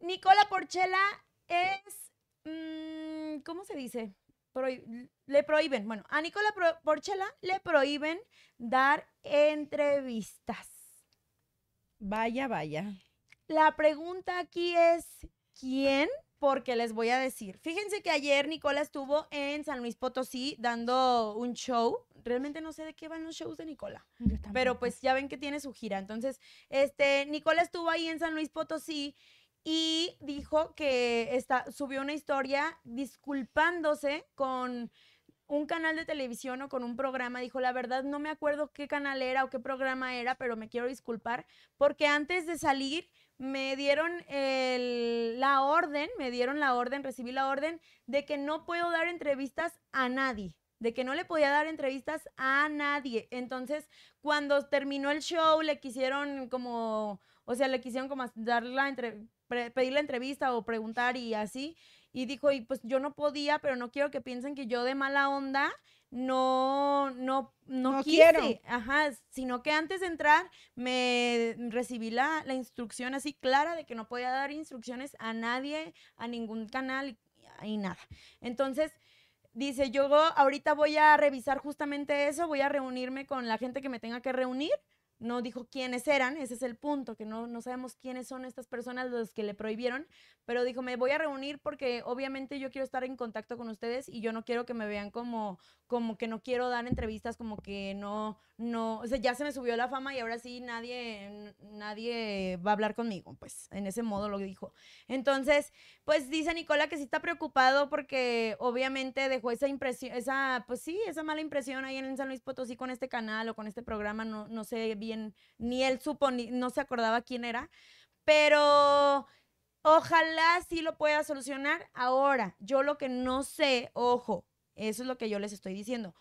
Nicola Porchela es, mm, ¿cómo se dice? le prohíben, bueno, a Nicola Porchella Porchela le prohíben dar entrevistas. Vaya, vaya. La pregunta aquí es, ¿quién? Porque les voy a decir. Fíjense que ayer Nicola estuvo en San Luis Potosí dando un show. Realmente no sé de qué van los shows de Nicola. Pero pues ya ven que tiene su gira. Entonces, este, Nicola estuvo ahí en San Luis Potosí y dijo que está, subió una historia disculpándose con un canal de televisión o con un programa, dijo, la verdad no me acuerdo qué canal era o qué programa era, pero me quiero disculpar porque antes de salir me dieron la orden, me dieron la orden, recibí la orden de que no puedo dar entrevistas a nadie de que no le podía dar entrevistas a nadie. Entonces, cuando terminó el show, le quisieron como, o sea, le quisieron como dar la entre, pedir la entrevista o preguntar y así. Y dijo, y pues yo no podía, pero no quiero que piensen que yo de mala onda no, no, no, Quiero. Ajá, sino que antes de entrar me recibí la, instrucción así clara de que no podía dar instrucciones a nadie, a ningún canal y nada. Entonces, Dice, yo ahorita voy a revisar justamente eso, voy a reunirme con la gente que me tenga que reunir no dijo quiénes eran, ese es el punto, que no, no sabemos quiénes son estas personas los que le prohibieron, pero dijo, me voy a reunir porque obviamente yo quiero estar en contacto con ustedes y yo no quiero que me vean como, como que no quiero dar entrevistas, como que no, no, o sea, ya se me subió la fama y ahora sí nadie, nadie va a hablar conmigo, pues en ese modo lo dijo. Entonces, pues dice Nicola que sí está preocupado porque obviamente dejó esa impresión, esa, pues sí, esa mala impresión ahí en San Luis Potosí con este canal o con este programa, no, no sé bien ni él supo, ni no se acordaba quién era, pero ojalá sí lo pueda solucionar. Ahora, yo lo que no sé, ojo, eso es lo que yo les estoy diciendo.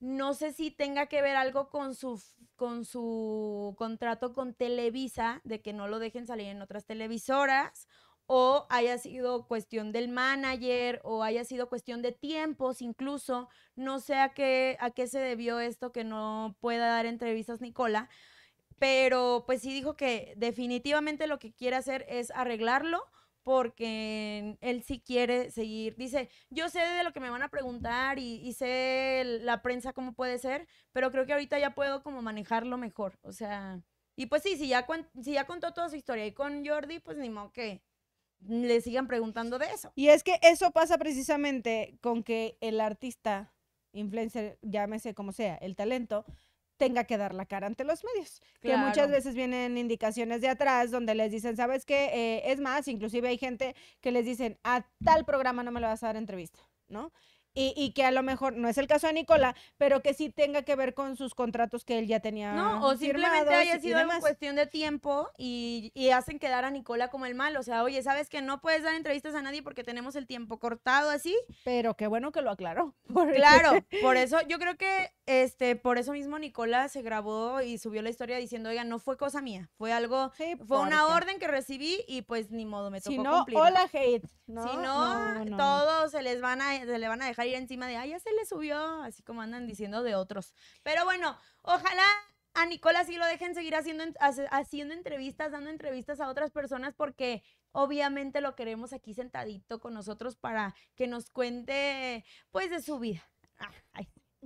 No sé si tenga que ver algo con su, con su contrato con Televisa, de que no lo dejen salir en otras televisoras, o haya sido cuestión del manager o haya sido cuestión de tiempos incluso. No sé a qué, a qué se debió esto que no pueda dar entrevistas Nicola, pero pues sí dijo que definitivamente lo que quiere hacer es arreglarlo porque él sí quiere seguir. Dice, yo sé de lo que me van a preguntar y, sé la prensa cómo puede ser, pero creo que ahorita ya puedo como manejarlo mejor. O sea, y pues sí, si ya, si ya contó toda su historia y con Jordi, pues ni modo que le sigan preguntando de eso. Y es que eso pasa precisamente con que el artista, influencer, llámese como sea, el talento, tenga que dar la cara ante los medios. Que muchas veces vienen indicaciones de atrás donde les dicen, ¿sabes qué? Eh, es más, inclusive hay gente que les dicen, a tal programa no me lo vas a dar entrevista, ¿no? y, que a lo mejor no es el caso de Nicola, pero que sí tenga que ver con sus contratos que él ya tenía. No, o simplemente haya sido una cuestión de tiempo y, hacen quedar a Nicola como el mal. O sea, oye, sabes que no puedes dar entrevistas a nadie porque tenemos el tiempo cortado así. Pero qué bueno que lo aclaró. Claro, por eso yo creo que este, por eso mismo Nicola se grabó y subió la historia diciendo, oiga, no fue cosa mía, fue algo, fue una orden que recibí y pues ni modo, me tocó si no, cumplir. Hola hate. si no, todos se les van a, se le van a dejar ir encima de, ay, ya se le subió, así como andan diciendo de otros. Pero bueno, ojalá a Nicola sí lo dejen seguir haciendo, haciendo entrevistas, dando entrevistas a otras personas porque obviamente lo queremos aquí sentadito con nosotros para que nos cuente pues de su vida. Ah,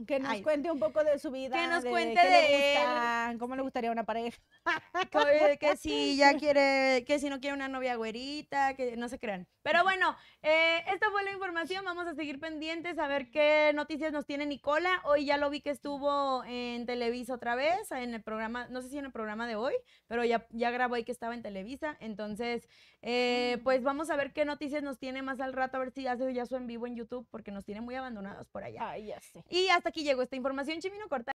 que nos cuente un poco de su vida. Que nos cuente de, él. cómo le gustaría una pareja. Que, si ya quiere, que si no quiere una novia güerita, que no se crean. Pero bueno, eh, esta fue la información. Vamos a seguir pendientes a ver qué noticias nos tiene Nicola. Hoy ya lo vi que estuvo en Televisa otra vez, en el programa, no sé si en el programa de hoy, pero ya, ya grabó ahí que estaba en Televisa. Entonces, eh, ah. pues vamos a ver qué noticias nos tiene más al rato, a ver si hace ya su en vivo en YouTube, porque nos tiene muy abandonados por allá. Ay, ya sé. Y hasta aquí llegó esta información, Chimino Corta.